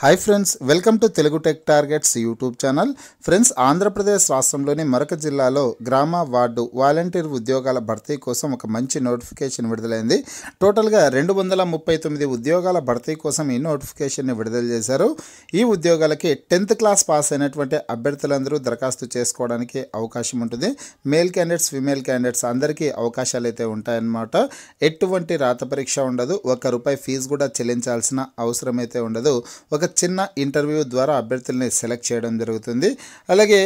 hi friends welcome to Telugu tech targets YouTube channel friends Andhra Pradesh రాష్ట్రంలోని మరొక జిల్లాలో గ్రామ వార్డు వాలంటీర్ ఉద్యోగాల భర్తీ కోసం ఒక మంచి నోటిఫికేషన్ విడుదలైంది టోటల్గా రెండు వందల ముప్పై తొమ్మిది ఉద్యోగాల భర్తీ కోసం ఈ నోటిఫికేషన్ని విడుదల చేశారు ఈ ఉద్యోగాలకి టెన్త్ క్లాస్ పాస్ అయినటువంటి అభ్యర్థులందరూ దరఖాస్తు చేసుకోవడానికి అవకాశం ఉంటుంది మేల్ క్యాండిడేట్స్ ఫిమేల్ క్యాండిడేట్స్ అందరికీ అవకాశాలు అయితే ఉంటాయన్నమాట ఎటువంటి రాత పరీక్ష ఉండదు ఒక రూపాయి ఫీజు కూడా చెల్లించాల్సిన అవసరం అయితే ఉండదు ఒక చిన్న ఇంటర్వ్యూ ద్వారా అభ్యర్థుల్ని సెలెక్ట్ చేయడం జరుగుతుంది అలాగే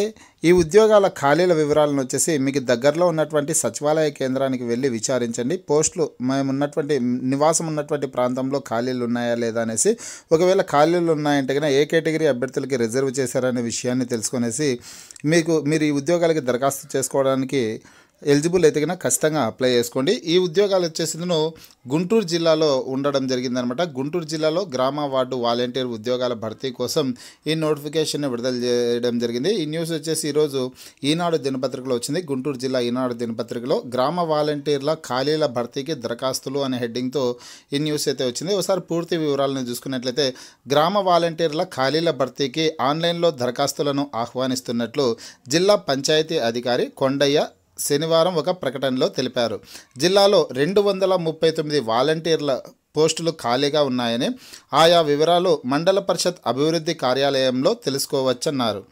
ఈ ఉద్యోగాల ఖాళీల వివరాలను వచ్చేసి మీకు దగ్గరలో ఉన్నటువంటి సచివాలయ కేంద్రానికి వెళ్ళి విచారించండి పోస్టులు మేము ఉన్నటువంటి నివాసం ఉన్నటువంటి ప్రాంతంలో ఖాళీలు ఉన్నాయా లేదా అనేసి ఒకవేళ ఖాళీలు ఉన్నాయంటే కనుక ఏ కేటగిరీ అభ్యర్థులకి రిజర్వ్ చేశారనే విషయాన్ని తెలుసుకునేసి మీకు మీరు ఈ ఉద్యోగాలకి దరఖాస్తు చేసుకోవడానికి ఎలిజిబుల్ అయితే కనుక ఖచ్చితంగా అప్లై చేసుకోండి ఈ ఉద్యోగాలు వచ్చేసిందను గుంటూరు జిల్లాలో ఉండడం జరిగిందనమాట గుంటూరు జిల్లాలో గ్రామ వార్డు వాలంటీర్ ఉద్యోగాల భర్తీ కోసం ఈ నోటిఫికేషన్ విడుదల చేయడం జరిగింది ఈ న్యూస్ వచ్చేసి ఈరోజు ఈనాడు దినపత్రికలో వచ్చింది గుంటూరు జిల్లా ఈనాడు దినపత్రికలో గ్రామ వాలంటీర్ల ఖాళీల భర్తీకి దరఖాస్తులు అనే హెడ్డింగ్తో ఈ న్యూస్ అయితే వచ్చింది ఒకసారి పూర్తి వివరాలను చూసుకున్నట్లయితే గ్రామ వాలంటీర్ల ఖాళీల భర్తీకి ఆన్లైన్లో దరఖాస్తులను ఆహ్వానిస్తున్నట్లు జిల్లా పంచాయతీ అధికారి కొండయ్య శనివారం ఒక ప్రకటనలో తెలిపారు జిల్లాలో రెండు వందల ముప్పై తొమ్మిది వాలంటీర్ల పోస్టులు ఖాళీగా ఉన్నాయని ఆయా వివరాలు మండల పరిషత్ అభివృద్ధి కార్యాలయంలో తెలుసుకోవచ్చన్నారు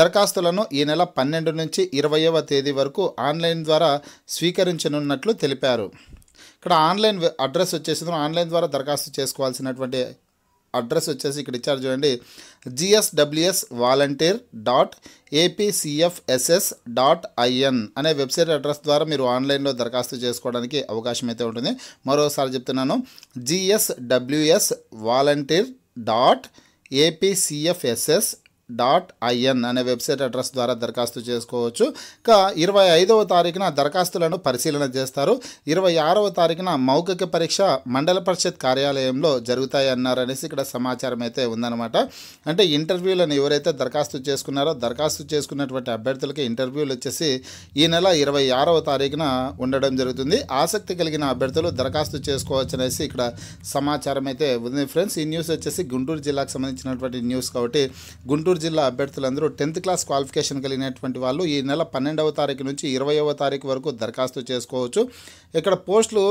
దరఖాస్తులను ఈ నెల పన్నెండు నుంచి ఇరవయవ తేదీ వరకు ఆన్లైన్ ద్వారా స్వీకరించనున్నట్లు తెలిపారు ఇక్కడ ఆన్లైన్ అడ్రస్ వచ్చేసి ఆన్లైన్ ద్వారా దరఖాస్తు చేసుకోవాల్సినటువంటి అడ్రస్ వచ్చేసి ఇక్కడ ఇచ్చారు చూడండి GSWS volunteer dot APCFSS dot IN అనే వెబ్సైట్ అడ్రస్ ద్వారా మీరు ఆన్లైన్లో దరఖాస్తు చేసుకోవడానికి అవకాశం అయితే ఉంటుంది మరోసారి చెప్తున్నాను GSWS volunteer dot APCFSS dot IN అనే వెబ్సైట్ అడ్రస్ ద్వారా దరఖాస్తు చేసుకోవచ్చు ఇక ఇరవై ఐదవ తారీఖున దరఖాస్తులను పరిశీలన చేస్తారు ఇరవై ఆరవ తారీఖున మౌఖిక పరీక్ష మండల పరిషత్ కార్యాలయంలో జరుగుతాయి అనేసి ఇక్కడ సమాచారం అయితే ఉందన్నమాట అంటే ఇంటర్వ్యూలను ఎవరైతే దరఖాస్తు చేసుకున్నారో దరఖాస్తు చేసుకున్నటువంటి అభ్యర్థులకి ఇంటర్వ్యూలు వచ్చేసి ఈ నెల ఇరవై ఆరవ తారీఖున ఉండడం జరుగుతుంది ఆసక్తి కలిగిన అభ్యర్థులు దరఖాస్తు చేసుకోవచ్చు అనేసి ఇక్కడ సమాచారం అయితే ఉంది ఫ్రెండ్స్ ఈ న్యూస్ వచ్చేసి గుంటూరు జిల్లాకు సంబంధించినటువంటి న్యూస్ కాబట్టి గుంటూరు గుంటూరు జిల్లా అభ్యర్థులందరూ టెన్త్ క్లాస్ క్వాలిఫికేషన్ కలిగినటువంటి వాళ్ళు ఈ నెల పన్నెండవ తారీఖు నుంచి ఇరవైవ తారీఖు వరకు దరఖాస్తు చేసుకోవచ్చు ఇక్కడ పోస్టులు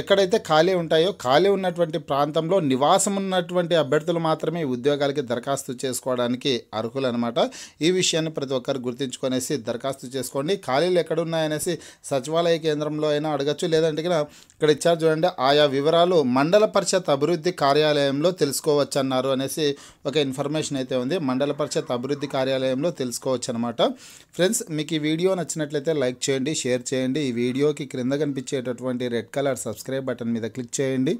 ఎక్కడైతే ఖాళీ ఉంటాయో ఖాళీ ఉన్నటువంటి ప్రాంతంలో నివాసం ఉన్నటువంటి అభ్యర్థులు మాత్రమే ఉద్యోగాలకి దరఖాస్తు చేసుకోవడానికి అర్హులు అనమాట ఈ విషయాన్ని ప్రతి ఒక్కరు గుర్తించుకొనేసి దరఖాస్తు చేసుకోండి ఖాళీలు ఎక్కడున్నాయనేసి సచివాలయ కేంద్రంలో అయినా అడగచ్చు లేదంటే ఇక్కడ ఇచ్చారు చూడండి ఆయా వివరాలు మండల పరిషత్ అభివృద్ధి కార్యాలయంలో తెలుసుకోవచ్చు అన్నారు అనేసి ఒక ఇన్ఫర్మేషన్ అయితే ఉంది మండల పరిషత్ పరిషత్ అభివృద్ధి కార్యాలయంలో తెలుసుకోవచ్చు అనమాట ఫ్రెండ్స్ మీకు ఈ వీడియో నచ్చినట్లయితే లైక్ చేయండి షేర్ చేయండి ఈ వీడియోకి క్రింద కనిపించేటటువంటి రెడ్ కలర్ సబ్స్క్రైబ్ బటన్ మీద క్లిక్ చేయండి